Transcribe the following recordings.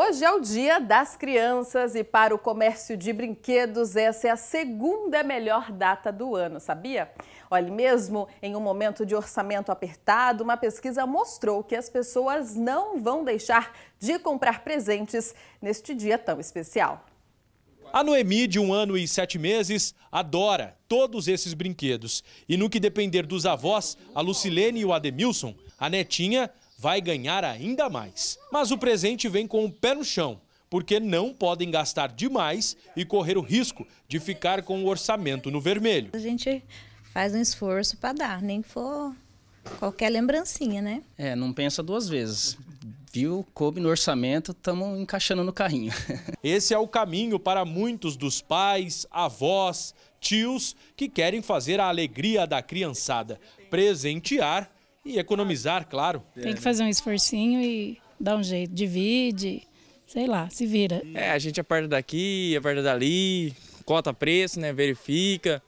Hoje é o Dia das Crianças e para o comércio de brinquedos essa é a segunda melhor data do ano, sabia? Olha, mesmo em um momento de orçamento apertado, uma pesquisa mostrou que as pessoas não vão deixar de comprar presentes neste dia tão especial. A Noemi, de um ano e sete meses, adora todos esses brinquedos. E no que depender dos avós, a Lucilene e o Ademilson, a netinha vai ganhar ainda mais. Mas o presente vem com o pé no chão, porque não podem gastar demais e correr o risco de ficar com o orçamento no vermelho. A gente faz um esforço para dar, nem que for qualquer lembrancinha, né? É, não pensa duas vezes. Viu, coube no orçamento, estamos encaixando no carrinho. Esse é o caminho para muitos dos pais, avós, tios que querem fazer a alegria da criançada, presentear e economizar, claro. Tem que fazer um esforcinho e dar um jeito. Divide, sei lá, se vira. É, a gente aperta daqui, aperta dali, cota preço, né? Verifica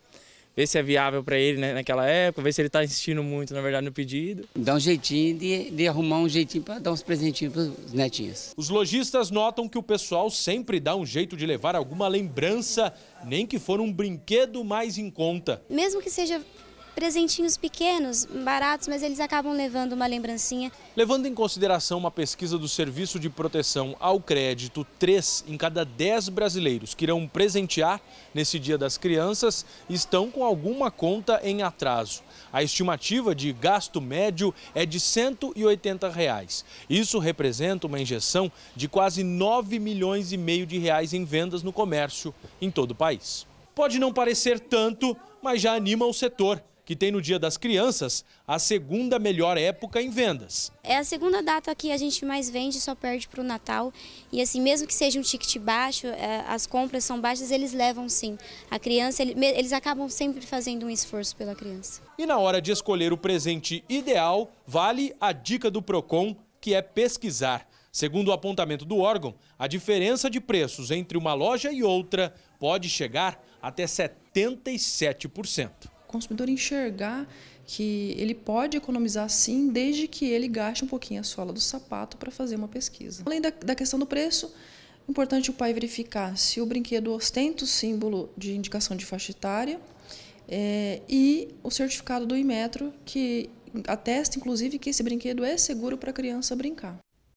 ver se é viável para ele né, naquela época, ver se ele está insistindo muito, na verdade, no pedido. Dá um jeitinho de, de arrumar um jeitinho para dar uns presentinhos pros os netinhos. Os lojistas notam que o pessoal sempre dá um jeito de levar alguma lembrança, nem que for um brinquedo mais em conta. Mesmo que seja presentinhos pequenos, baratos, mas eles acabam levando uma lembrancinha. Levando em consideração uma pesquisa do Serviço de Proteção ao Crédito, 3 em cada 10 brasileiros que irão presentear nesse Dia das Crianças estão com alguma conta em atraso. A estimativa de gasto médio é de R$ 180. Reais. Isso representa uma injeção de quase 9 milhões e meio de reais em vendas no comércio em todo o país. Pode não parecer tanto, mas já anima o setor que tem no Dia das Crianças a segunda melhor época em vendas. É a segunda data que a gente mais vende, só perde para o Natal. E assim, mesmo que seja um ticket baixo, é, as compras são baixas, eles levam sim. A criança, eles acabam sempre fazendo um esforço pela criança. E na hora de escolher o presente ideal, vale a dica do PROCON, que é pesquisar. Segundo o apontamento do órgão, a diferença de preços entre uma loja e outra pode chegar até 77% consumidor enxergar que ele pode economizar sim, desde que ele gaste um pouquinho a sola do sapato para fazer uma pesquisa. Além da, da questão do preço, é importante o pai verificar se o brinquedo ostenta o símbolo de indicação de faixa etária é, e o certificado do Inmetro, que atesta, inclusive, que esse brinquedo é seguro para a criança brincar.